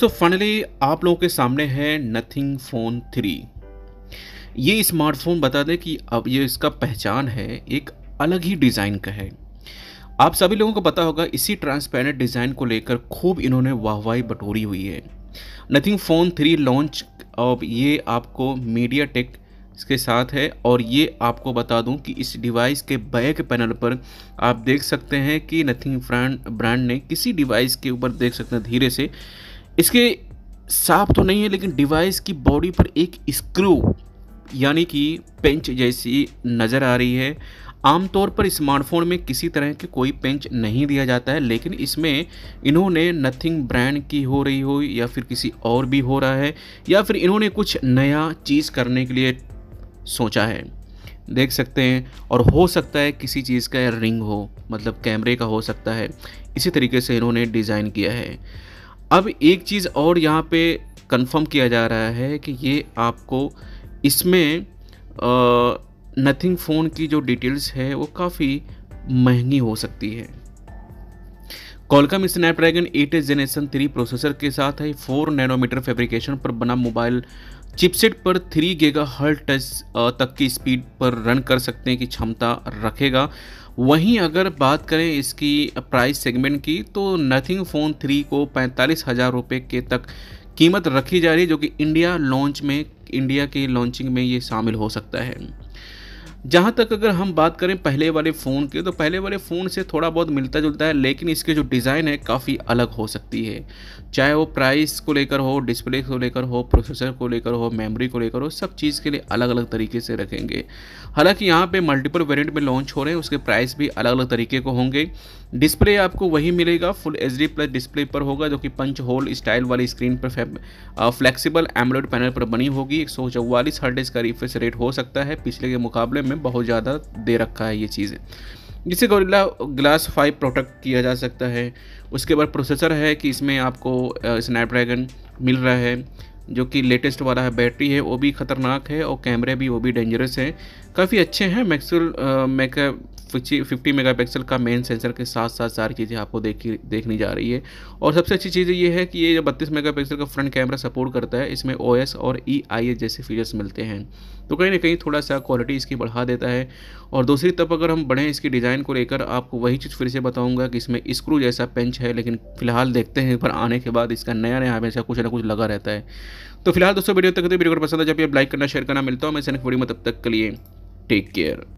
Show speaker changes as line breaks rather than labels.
दोस्तों फाइनली आप लोगों के सामने है नथिंग फोन थ्री ये स्मार्टफोन बता दें कि अब ये इसका पहचान है एक अलग ही डिज़ाइन का है आप सभी लोगों को पता होगा इसी ट्रांसपेरेंट डिज़ाइन को लेकर खूब इन्होंने वाहवाही बटोरी हुई है नथिंग फ़ोन थ्री लॉन्च अब ये आपको मीडिया टेक इसके साथ है और ये आपको बता दूं कि इस डिवाइस के बैक पैनल पर आप देख सकते हैं कि नथिंग ब्रांड ब्रांड ने किसी डिवाइस के ऊपर देख सकते हैं धीरे से इसके साफ तो नहीं है लेकिन डिवाइस की बॉडी पर एक स्क्रू यानी कि पेंच जैसी नज़र आ रही है आमतौर पर स्मार्टफोन में किसी तरह के कोई पेंच नहीं दिया जाता है लेकिन इसमें इन्होंने नथिंग ब्रांड की हो रही हो या फिर किसी और भी हो रहा है या फिर इन्होंने कुछ नया चीज़ करने के लिए सोचा है देख सकते हैं और हो सकता है किसी चीज़ का रिंग हो मतलब कैमरे का हो सकता है इसी तरीके से इन्होंने डिज़ाइन किया है अब एक चीज़ और यहाँ पे कंफर्म किया जा रहा है कि ये आपको इसमें नथिंग फ़ोन की जो डिटेल्स है वो काफ़ी महंगी हो सकती है Qualcomm Snapdragon eight generation three processor के साथ है फोर नैनोमीटर फैब्रिकेशन पर बना मोबाइल चिपसेट पर थ्री गेगा हर्ट टच तक की स्पीड पर रन कर सकते हैं कि क्षमता रखेगा वहीं अगर बात करें इसकी प्राइस सेगमेंट की तो नथिंग फ़ोन थ्री को पैंतालीस हज़ार रुपये के तक कीमत रखी जा रही है जो कि इंडिया लॉन्च में इंडिया के लॉन्चिंग में ये शामिल हो सकता है जहाँ तक अगर हम बात करें पहले वाले फ़ोन के तो पहले वाले फ़ोन से थोड़ा बहुत मिलता जुलता है लेकिन इसके जो डिज़ाइन है काफ़ी अलग हो सकती है चाहे वो प्राइस को लेकर हो डिस्प्ले को लेकर हो प्रोसेसर को लेकर हो मेमोरी को लेकर हो सब चीज़ के लिए अलग अलग तरीके से रखेंगे हालाँकि यहाँ पर मल्टीपल वेरियंट में लॉन्च हो रहे हैं उसके प्राइस भी अलग अलग तरीके को होंगे डिस्प्ले आपको वही मिलेगा full H D plus display पर होगा जो कि पंच होल स्टाइल वाली स्क्रीन पर फ्लेक्सिबल एमरोड पैनल पर बनी होगी एक सौ चौवालीस डेज का रिफ्रेश रेट हो सकता है पिछले के मुकाबले में बहुत ज़्यादा दे रखा है ये चीज़ें जिसे गोरिल्ला ग्लास फाइव प्रोटेक्ट किया जा सकता है उसके बाद प्रोसेसर है कि इसमें आपको स्नैपड्रैगन मिल रहा है जो कि लेटेस्ट वाला है बैटरी है वो भी ख़तरनाक है और कैमरे भी वो भी डेंजरस हैं काफ़ी अच्छे हैं मैक्सल मेगा फिफ्टी मेगा पिक्सल का मेन सेंसर के साथ साथ सारी चीज़ें आपको देखी देखनी जा रही है और सबसे अच्छी चीज़ ये है कि ये जो बत्तीस मेगा पिक्सल का फ्रंट कैमरा सपोर्ट करता है इसमें ओ और ई e जैसे फीचर्स मिलते हैं तो कहीं ना कहीं थोड़ा सा क्वालिटी इसकी बढ़ा देता है और दूसरी तरफ अगर हम बढ़ें इसकी डिज़ाइन को लेकर आपको वही चीज़ फिर से बताऊँगा कि इसमें स्क्रू जैसा पेंच है लेकिन फिलहाल देखते हैं पर आने के बाद इसका नया नया हमेशा कुछ ना कुछ लगा रहता है तो फिलहाल दोस्तों वीडियो तक वीडियो को पसंद है जब आप लाइक करना शेयर करना मिलता हूँ मैं सैनिक वीडियो में तब तक के लिए टेक केयर